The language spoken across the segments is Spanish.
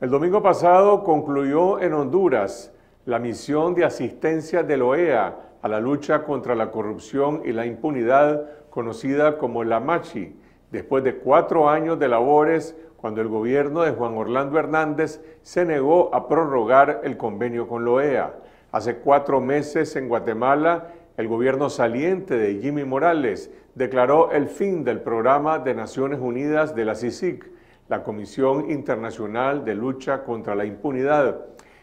El domingo pasado concluyó en Honduras la misión de asistencia de la e OEA a la lucha contra la corrupción y la impunidad conocida como la MACHI, después de cuatro años de labores cuando el gobierno de Juan Orlando Hernández se negó a prorrogar el convenio con la OEA. Hace cuatro meses en Guatemala, el gobierno saliente de Jimmy Morales declaró el fin del programa de Naciones Unidas de la CICIC la Comisión Internacional de Lucha contra la Impunidad,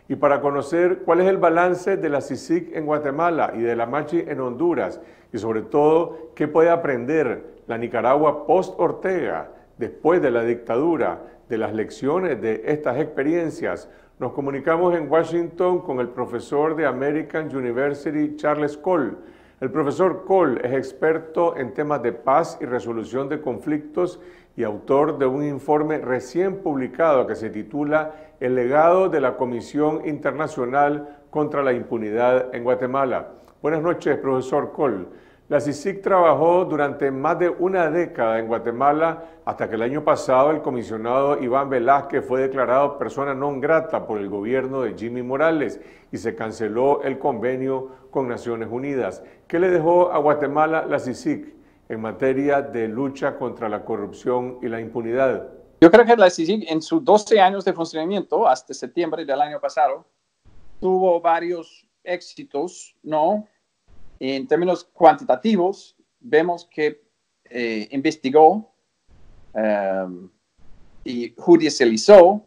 y para conocer cuál es el balance de la CICIC en Guatemala y de la MACHI en Honduras, y sobre todo qué puede aprender la Nicaragua post-Ortega, después de la dictadura, de las lecciones de estas experiencias. Nos comunicamos en Washington con el profesor de American University, Charles Cole. El profesor Cole es experto en temas de paz y resolución de conflictos y autor de un informe recién publicado que se titula El legado de la Comisión Internacional contra la Impunidad en Guatemala. Buenas noches, profesor Col. La CICIC trabajó durante más de una década en Guatemala hasta que el año pasado el comisionado Iván Velázquez fue declarado persona non grata por el gobierno de Jimmy Morales y se canceló el convenio con Naciones Unidas. ¿Qué le dejó a Guatemala la CICIC? en materia de lucha contra la corrupción y la impunidad? Yo creo que la CICIG en sus 12 años de funcionamiento, hasta septiembre del año pasado, tuvo varios éxitos, ¿no? En términos cuantitativos, vemos que eh, investigó em, y judicializó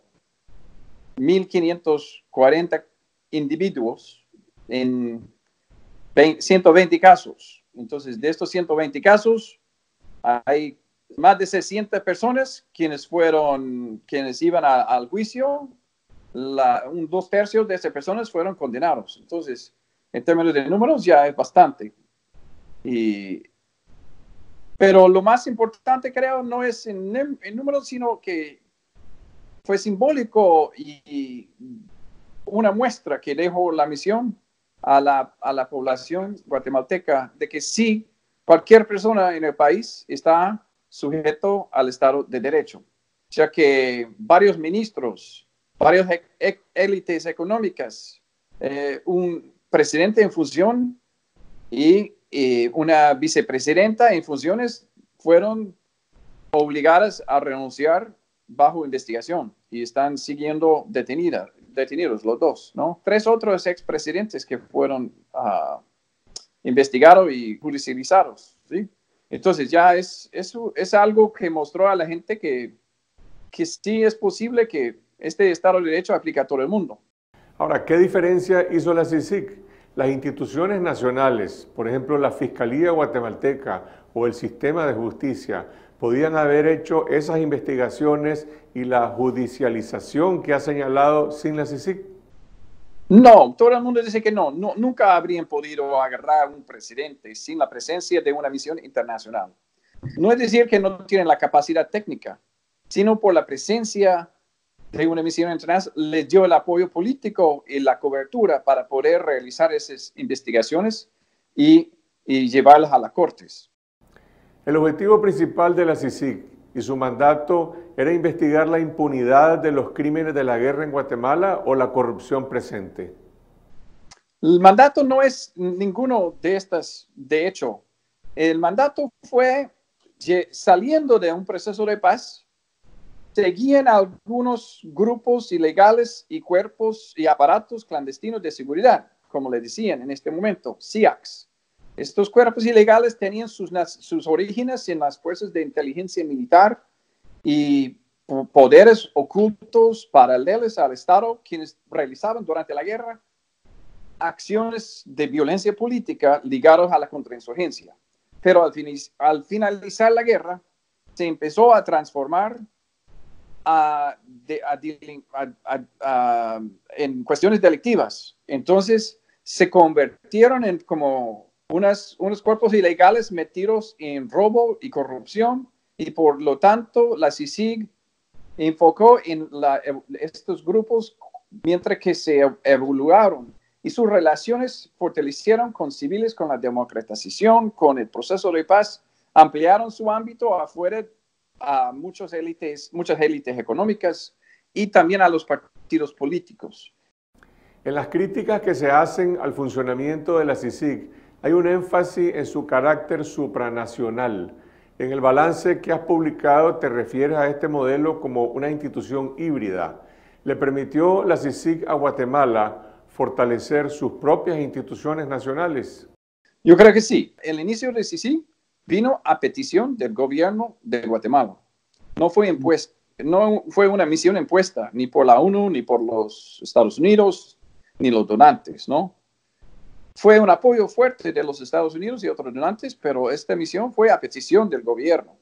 1.540 individuos en 120 casos. Entonces, de estos 120 casos, hay más de 600 personas quienes fueron, quienes iban al juicio, un dos tercios de esas personas fueron condenados. Entonces, en términos de números, ya es bastante. pero lo más importante, creo, no es en, números, sino que fue simbólico y una muestra que dejó la misión a la, población guatemalteca de que sí, cualquier persona en el país está sujeto al Estado de Derecho, ya que varios ministros, varias e, e, élites económicas, eh, un presidente en función y una vicepresidenta en funciones fueron obligadas a renunciar bajo investigación y están siguiendo detenidas, detenidos, los dos, ¿no? Tres otros expresidentes que fueron a ah, investigados y judicializados, ¿sí? Entonces ya es, eso es algo que mostró a la gente que, que sí es posible que este Estado de Derecho aplique a todo el mundo. Ahora, ¿qué diferencia hizo la CICIC? Las instituciones nacionales, por ejemplo, la Fiscalía guatemalteca o el sistema de justicia, podían haber hecho esas investigaciones y la judicialización que ha señalado sin la CICIC? No, todo el mundo dice que no, no, nunca habrían podido agarrar un presidente sin la presencia de una misión internacional. No es decir que no tienen la capacidad técnica, sino por la presencia de una misión internacional les dio el apoyo político y la cobertura para poder realizar esas investigaciones y, y llevarlas a las cortes. El objetivo principal de la CICIC y su mandato era investigar la impunidad de los crímenes de la guerra en Guatemala o la corrupción presente. El mandato no es ninguno de estas, de hecho. El mandato fue saliendo de un proceso de paz, seguían algunos grupos ilegales y cuerpos y aparatos clandestinos de seguridad, como le decían en este momento, CIACs. Estos cuerpos ilegales tenían sus, sus orígenes en las fuerzas de inteligencia militar y poderes ocultos paraleles al Estado, quienes realizaban durante la guerra acciones de violencia política ligados a la contrainsurgencia. Pero al, al finalizar la guerra, se empezó a transformar a, en cuestiones delictivas. Entonces, se convirtieron en como unos cuerpos ilegales metidos en robo y corrupción y por lo tanto la CICIG enfocó en estos grupos mientras que se evolucionaron. y sus relaciones fortalecieron con civiles, con la democratización, con el proceso de paz, ampliaron su ámbito afuera a muchos élites, muchas élites económicas y también a los partidos políticos. En las críticas que se hacen al funcionamiento de la CICIG, hay un énfasis en su carácter supranacional. En el balance que has publicado te refieres a este modelo como una institución híbrida. Le permitió la CICIG a Guatemala fortalecer sus propias instituciones nacionales. Yo creo que sí. El inicio de CICIG vino a petición del gobierno de Guatemala. No fue no fue una misión impuesta ni por la ONU, ni por los Estados Unidos, ni los donantes, ¿no? Fue un apoyo fuerte de los Estados Unidos y otros donantes, pero esta misión fue a petición del gobierno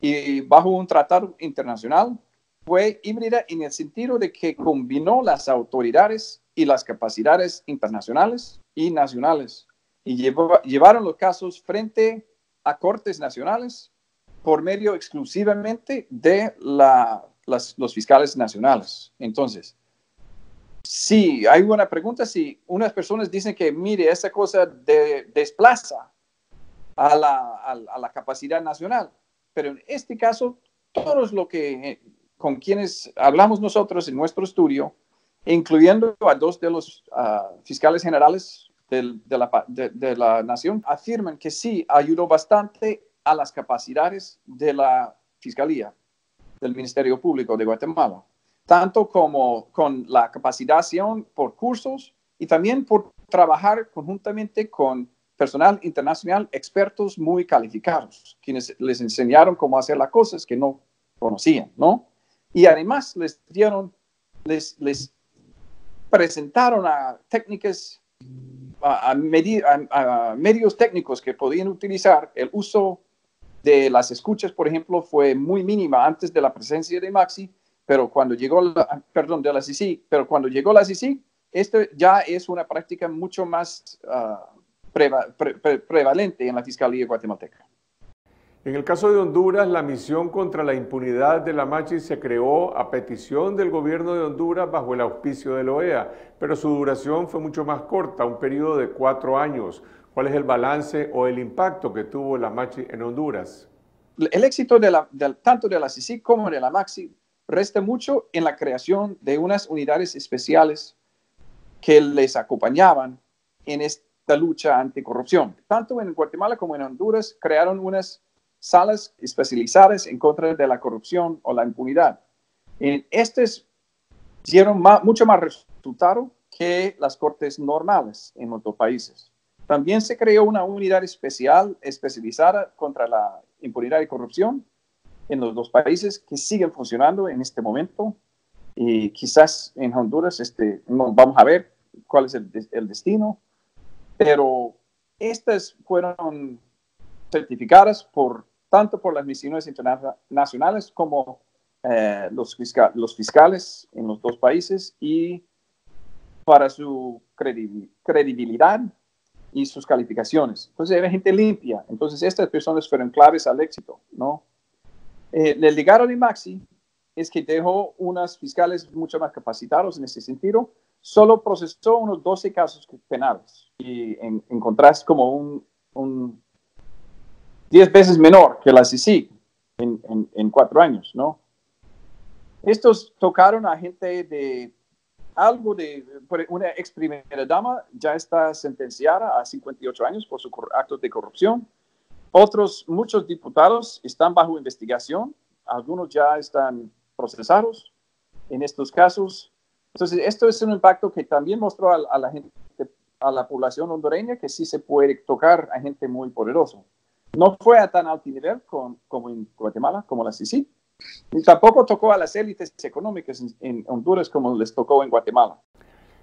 y bajo un tratado internacional fue híbrida en el sentido de que combinó las autoridades y las capacidades internacionales y nacionales y llevaron los casos frente a cortes nacionales por medio exclusivamente de los fiscales nacionales. Entonces, Sí, hay una pregunta. Si unas personas dicen que, mire, esa cosa de, desplaza a la, capacidad nacional, pero en este caso, todos los que eh, con quienes hablamos nosotros en nuestro estudio, incluyendo a dos de los ah, fiscales generales de, la, de, la, nación, afirman que sí ayudó bastante a las capacidades de la Fiscalía, del Ministerio Público de Guatemala tanto como con la capacitación por cursos y también por trabajar conjuntamente con personal internacional, expertos muy calificados, quienes les enseñaron cómo hacer las cosas que no conocían, ¿no? Y además les dieron, les, presentaron a técnicas, a, medios técnicos que podían utilizar. El uso de las escuchas, por ejemplo, fue muy mínima antes de la presencia de Maxi pero cuando llegó, la, perdón, de la CICI, pero cuando llegó la esto ya es una práctica mucho más ah, prevalente en la Fiscalía guatemalteca. En el caso de Honduras, la misión contra la impunidad de la Machi se creó a petición del gobierno de Honduras bajo el auspicio de la OEA, pero su duración fue mucho más corta, un periodo de cuatro años. ¿Cuál es el balance o el impacto que tuvo la Machi en Honduras? El éxito tanto de la CICI como de la Maxi resta mucho en la creación de unas unidades especiales que les acompañaban en esta lucha anticorrupción. Tanto en Guatemala como en Honduras crearon unas salas especializadas en contra de la corrupción o la impunidad. En estas dieron mucho más resultado que las cortes normales en otros países. También se creó una unidad especial especializada contra la impunidad y corrupción en los dos países que siguen funcionando en este momento. Y quizás en Honduras este, no, vamos a ver cuál es el, destino, pero estas fueron certificadas por tanto por las misiones internacionales como eh, los, los fiscales en los dos países y para su credibilidad y sus calificaciones. Entonces era gente limpia. Entonces estas personas fueron claves al éxito, ¿no? Eh, el legado de Maxi es que dejó unas fiscales mucho más capacitados en ese sentido. Solo procesó unos 12 casos penales y en, contraste como un, 10 veces menor que la CICI en, cuatro años, ¿no? Estos tocaron a gente de algo de e, una ex primera dama ya está sentenciada a 58 años por su actos de corrupción. Otros, muchos diputados están bajo investigación, algunos ya están procesados en estos casos. Entonces, esto es un impacto que también mostró a, la gente, a la población hondureña, que sí se puede tocar a gente muy poderosa. No fue a tan alto nivel con, como en Guatemala, como la CICI, y tampoco tocó a las élites económicas en Honduras como les tocó en Guatemala.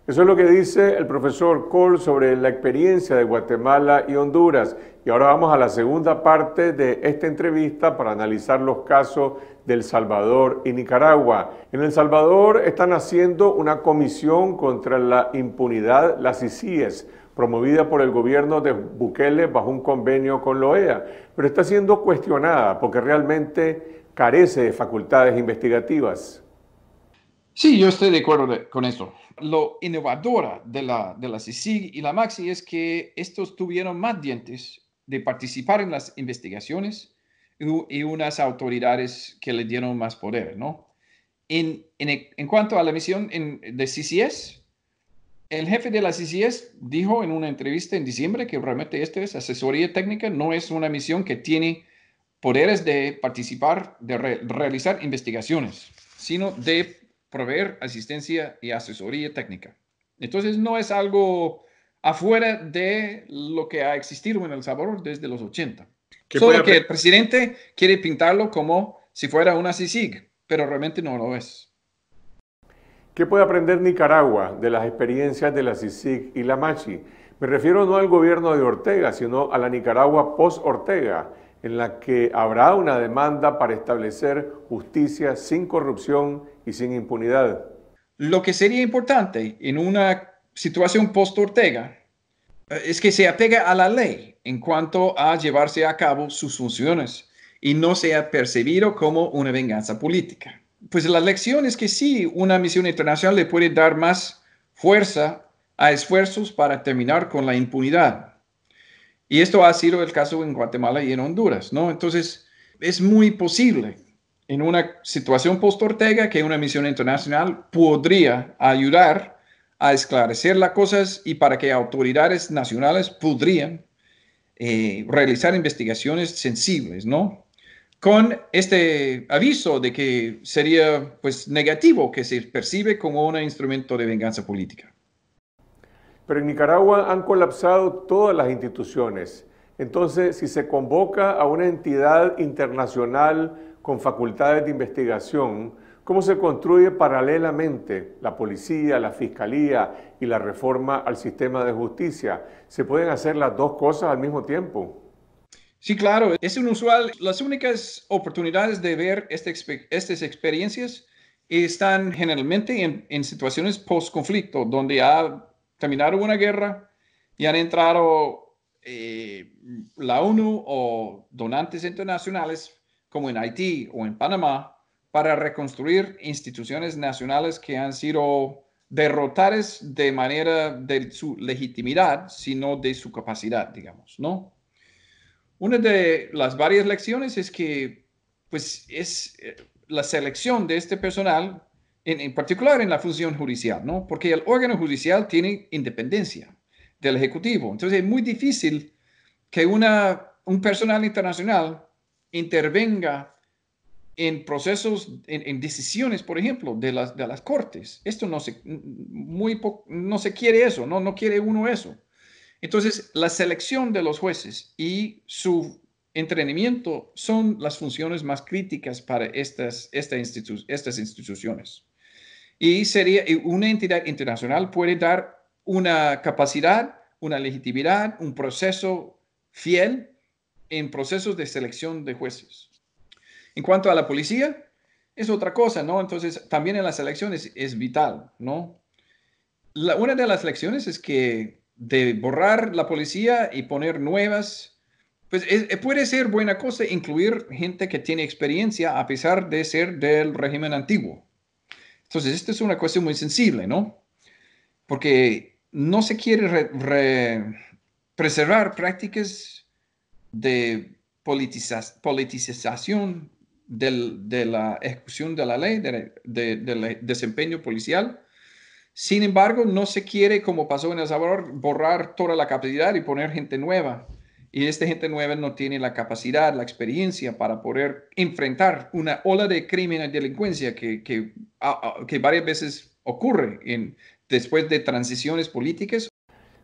Eso es lo que dice el profesor Cole sobre la experiencia de Guatemala y Honduras. Y ahora vamos a la segunda parte de esta entrevista para analizar los casos del Salvador y Nicaragua. En El Salvador están haciendo una comisión contra la impunidad, las ICIES, promovida por el gobierno de Bukele bajo un convenio con la OEA, pero está siendo cuestionada porque realmente carece de facultades investigativas. Sí, yo estoy de acuerdo con esto. Lo innovadora de la, de y la MAXI es que estos tuvieron más dientes de participar en las investigaciones y, unas autoridades que le dieron más poder, ¿no? En, cuanto a la misión de CCS, el jefe de la CCS dijo en una entrevista en diciembre que realmente esta es asesoría técnica, no es una misión que tiene poderes de participar, de realizar investigaciones, sino de proveer asistencia y asesoría técnica. Entonces no es algo afuera de lo que ha existido en El Salvador desde los 80. Solo que el presidente quiere pintarlo como si fuera una CICIG, pero realmente no lo es. ¿Qué puede aprender Nicaragua de las experiencias de la CICIG y la MACHI? Me refiero no al gobierno de Ortega, sino a la Nicaragua post-Ortega en la que habrá una demanda para establecer justicia sin corrupción y sin impunidad. Lo que sería importante en una situación post-Ortega eh, es que se apegue a la ley en cuanto a llevarse a cabo sus funciones y no sea percibido como una venganza política. Pues la lección es que sí, una misión internacional le puede dar más fuerza a esfuerzos para terminar con la impunidad, y esto ha sido el caso en Guatemala y en Honduras, ¿no? Entonces, es muy posible en una situación post-Ortega que una misión internacional podría ayudar a esclarecer las cosas y para que autoridades nacionales podrían eh, realizar investigaciones sensibles, ¿no? Con este aviso de que sería pues negativo que se percibe como un instrumento de venganza política. Pero en Nicaragua han colapsado todas las instituciones. Entonces, si se convoca a una entidad internacional con facultades de investigación, ¿cómo se construye paralelamente la policía, la fiscalía y la reforma al sistema de justicia? ¿Se pueden hacer las dos cosas al mismo tiempo? Sí, claro, es inusual. Las únicas oportunidades de ver este estas experiencias están generalmente en, en situaciones post-conflicto, donde ha terminaron una guerra y han entrado eh, la ONU o donantes internacionales como en Haití o en Panamá para reconstruir instituciones nacionales que han sido derrotadas de manera de su legitimidad, sino de su capacidad, digamos, ¿no? Una de las varias lecciones es que, pues, es eh, la selección de este personal en, particular en la función judicial, ¿no? Porque el órgano judicial tiene independencia del Ejecutivo. Entonces es muy difícil que una, un personal internacional intervenga en procesos, en, decisiones, por ejemplo, de las, de las cortes. Esto no se, muy no se quiere eso, ¿no? no quiere uno eso. Entonces, la selección de los jueces y su entrenamiento son las funciones más críticas para estas, esta estas instituciones. Y sería, una entidad internacional puede dar una capacidad, una legitimidad, un proceso fiel en procesos de selección de jueces. En cuanto a la policía, es otra cosa, ¿no? Entonces, también en las elecciones es vital, ¿no? una de las lecciones es que de borrar la policía y poner nuevas, pues puede ser buena cosa incluir gente que tiene experiencia a pesar de ser del régimen antiguo. Entonces, esto es una cuestión muy sensible, ¿no? Porque no se quiere preservar prácticas de politización de la ejecución de la ley, del desempeño policial. Sin embargo, no se quiere, como pasó en El Salvador, borrar toda la capacidad y poner gente nueva. Y esta gente nueva no tiene la capacidad, la experiencia para poder enfrentar una ola de crimen y delincuencia que, que, varias veces ocurre en, después de transiciones políticas.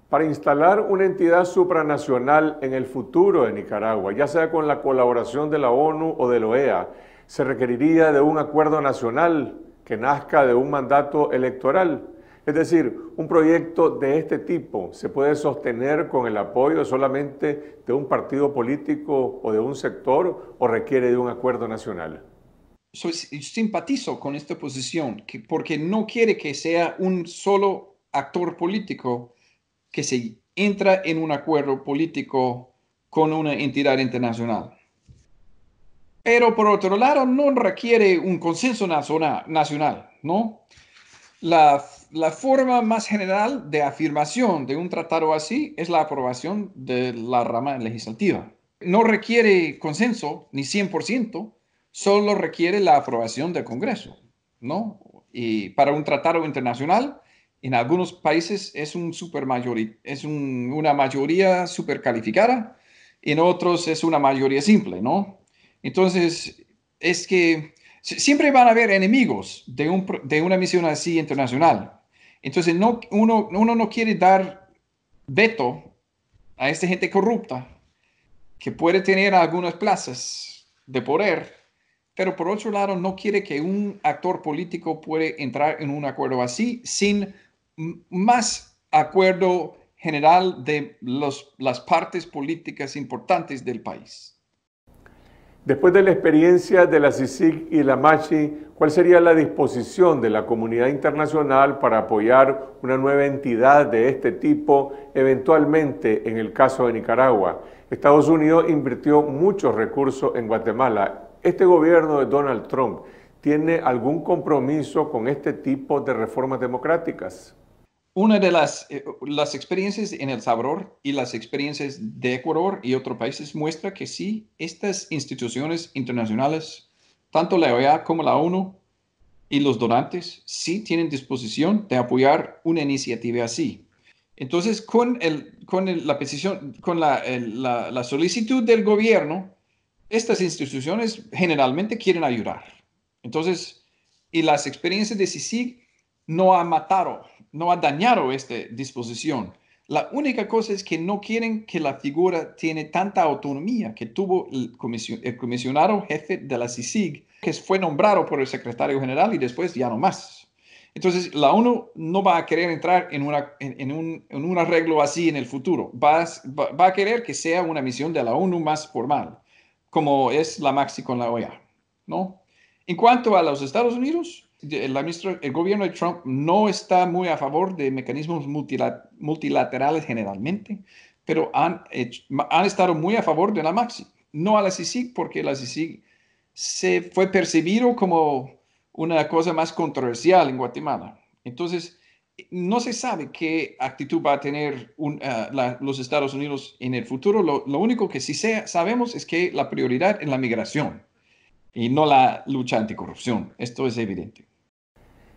Para instalar una entidad supranacional en el futuro de Nicaragua, ya sea con la colaboración de la ONU o de la OEA, se requeriría de un acuerdo nacional que nazca de un mandato electoral. Es decir, un proyecto de este tipo se puede sostener con el apoyo solamente de un partido político o de un sector o requiere de un acuerdo nacional. simpatizo con esta posición que, porque no quiere que sea un solo actor político que se entra en un acuerdo político con una entidad internacional. Pero por otro lado, no requiere un consenso nacional, ¿no? La la forma más general de afirmación de un tratado así es la aprobación de la rama legislativa. No requiere consenso ni 100%, solo requiere la aprobación del Congreso, ¿no? Y para un tratado internacional, en algunos países es, una mayoría supercalificada, en otros es una mayoría simple, ¿no? Entonces, es que siempre van a haber enemigos de una misión así internacional. Entonces, uno, no quiere dar veto a esta gente corrupta que puede tener algunas plazas de poder, pero por otro lado no quiere que un actor político puede entrar en un acuerdo así sin más acuerdo general de las partes políticas importantes del país. Después de la experiencia de la CICIC y la MACHI, ¿cuál sería la disposición de la comunidad internacional para apoyar una nueva entidad de este tipo, eventualmente en el caso de Nicaragua? Estados Unidos invirtió muchos recursos en Guatemala. ¿Este gobierno de Donald Trump tiene algún compromiso con este tipo de reformas democráticas? una de las, eh, las experiencias en El Salvador y las experiencias de Ecuador y otros países muestra que sí, estas instituciones internacionales, tanto la e OEA como la ONU y los donantes, sí tienen disposición de apoyar una iniciativa así. Entonces, con, el, con la petición, con solicitud del gobierno, estas instituciones generalmente quieren ayudar. Entonces, y las experiencias de CICIG no ha matado, no ha dañado esta disposición. La única cosa es que no quieren que la figura tiene tanta autonomía que tuvo el, comisionado jefe de la CICIG, que fue nombrado por el secretario general y después ya no más. Entonces, la ONU no va a querer entrar en, un, arreglo así en el futuro. Va a, querer que sea una misión de la ONU más formal, como es la Maxi con la OEA. ¿no? En cuanto a los Estados Unidos, el, gobierno de Trump no está muy a favor de mecanismos multilaterales generalmente, pero han, han estado muy a favor de la MAXI, no a la CICIG, porque la CICIG se fue percibido como una cosa más controversial en Guatemala. Entonces, no se sabe qué actitud va a tener eh, los Estados Unidos en el futuro. Lo, lo único que sí sea, sabemos es que la prioridad es la migración y no la lucha anticorrupción. Esto es evidente.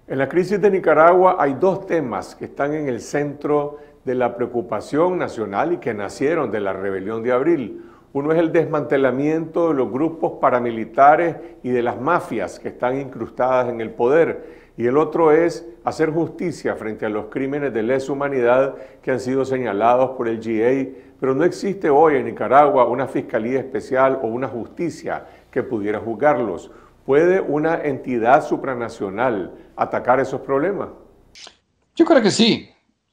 En la crisis de Nicaragua hay dos temas que están en el centro de la preocupación nacional y que nacieron de la rebelión de abril. Uno es el desmantelamiento de los grupos paramilitares y de las mafias que están incrustadas en el poder. Y el otro es hacer justicia frente a los crímenes de lesa humanidad que han sido señalados por el GA. Pero no existe hoy en Nicaragua una fiscalía especial o una justicia que pudiera juzgarlos. ¿Puede una entidad supranacional atacar esos problemas. Yo creo que sí.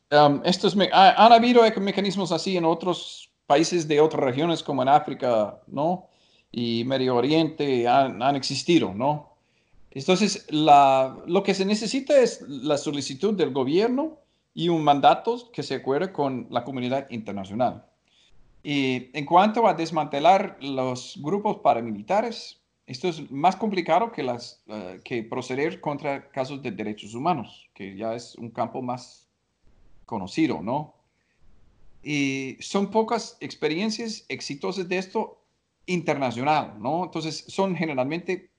han habido mecanismos así en otros países de otras regiones como en África, ¿no? Y Medio Oriente han, existido, ¿no? Entonces, la, lo que se necesita es la solicitud del gobierno y un mandato que se acuerde con la comunidad internacional. Y en cuanto a desmantelar los grupos paramilitares, esto es más complicado eh, que, proceder contra casos de derechos humanos, que ya es un campo más conocido, ¿no? Y son pocas experiencias exitosas de esto internacional, ¿no? Entonces son generalmente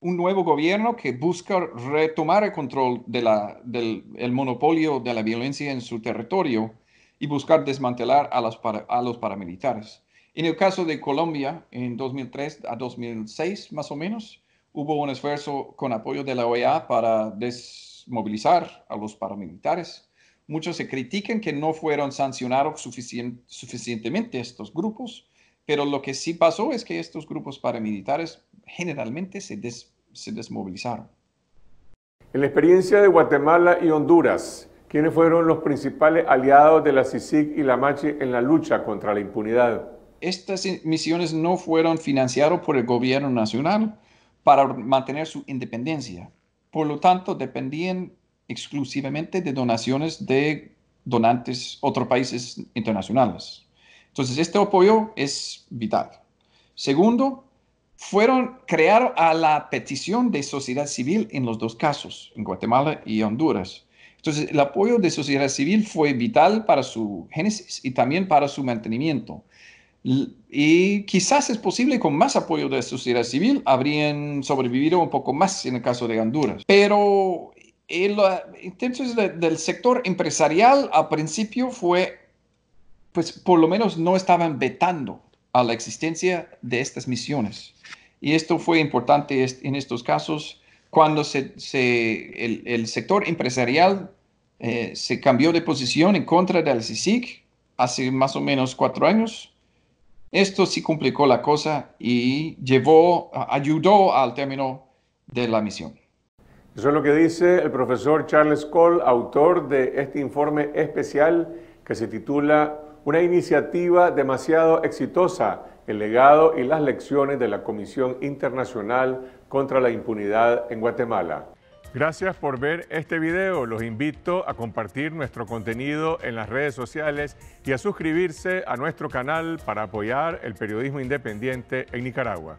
un nuevo gobierno que busca retomar el control del monopolio de la violencia en su territorio y buscar desmantelar a los paramilitares. En el caso de Colombia, en 2003 a 2006 más o menos, hubo un esfuerzo con apoyo de la OEA para desmovilizar a los paramilitares. Muchos se critican que no fueron sancionados suficientemente estos grupos, pero lo que sí pasó es que estos grupos paramilitares generalmente se, se desmovilizaron. En la experiencia de Guatemala y Honduras, ¿quiénes fueron los principales aliados de la CICIG y la mache en la lucha contra la impunidad? estas misiones no fueron financiadas por el gobierno nacional para mantener su independencia. Por lo tanto, dependían exclusivamente de donaciones de donantes, otros países internacionales. Entonces, este apoyo es vital. Segundo, fueron creados a la petición de sociedad civil en los dos casos, en Guatemala y Honduras. Entonces, el apoyo de sociedad civil fue vital para su génesis y también para su mantenimiento y quizás es posible con más apoyo de la sociedad civil habrían sobrevivido un poco más en el caso de Honduras. Pero el, entonces del sector empresarial al principio fue, pues por lo menos no estaban vetando a la existencia de estas misiones. Y esto fue importante en estos casos cuando se, se, el, el, sector empresarial eh, se cambió de posición en contra del CICIC hace más o menos cuatro años esto sí complicó la cosa y ayudó al término de la misión. Eso es lo que dice el profesor Charles Cole, autor de este informe especial que se titula Una iniciativa demasiado exitosa, el legado y las lecciones de la Comisión Internacional contra la Impunidad en Guatemala. Gracias por ver este video. Los invito a compartir nuestro contenido en las redes sociales y a suscribirse a nuestro canal para apoyar el periodismo independiente en Nicaragua.